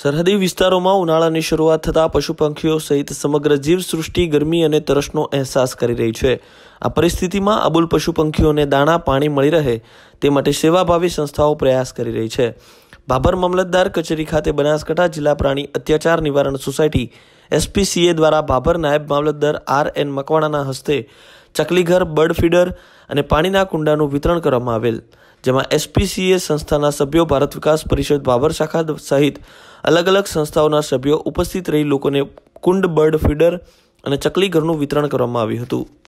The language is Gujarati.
સરહદી વિસ્તારોમાં ઉનાળાની શરૂઆત થતાં પશુ પંખીઓ સહિત સમગ્ર જીવસૃષ્ટિ ગરમી અને તરસનો અહેસાસ કરી રહી છે આ પરિસ્થિતિમાં અબુલ પશુ પંખીઓને દાણા પાણી મળી રહે તે માટે સેવાભાવી સંસ્થાઓ પ્રયાસ કરી રહી છે બાબર મામલતદાર કચેરી ખાતે બનાસકાંઠા જિલ્લા પ્રાણી અત્યાચાર નિવારણ સોસાયટી એસપીસીએ દ્વારા ભાભર નાયબ મામલતદાર આર એન મકવાણાના હસ્તે ચકલીઘર બર્ડ ફીડર અને પાણીના કુંડાનું વિતરણ કરવામાં આવેલ જેમાં એસપીસીએ સંસ્થાના સભ્યો ભારત વિકાસ પરિષદ બાબર શાખા સહિત અલગ અલગ સંસ્થાઓના સભ્યો ઉપસ્થિત રહી લોકોને કુંડ બર્ડ ફીડર અને ચકલી ઘરનું વિતરણ કરવામાં આવ્યું હતું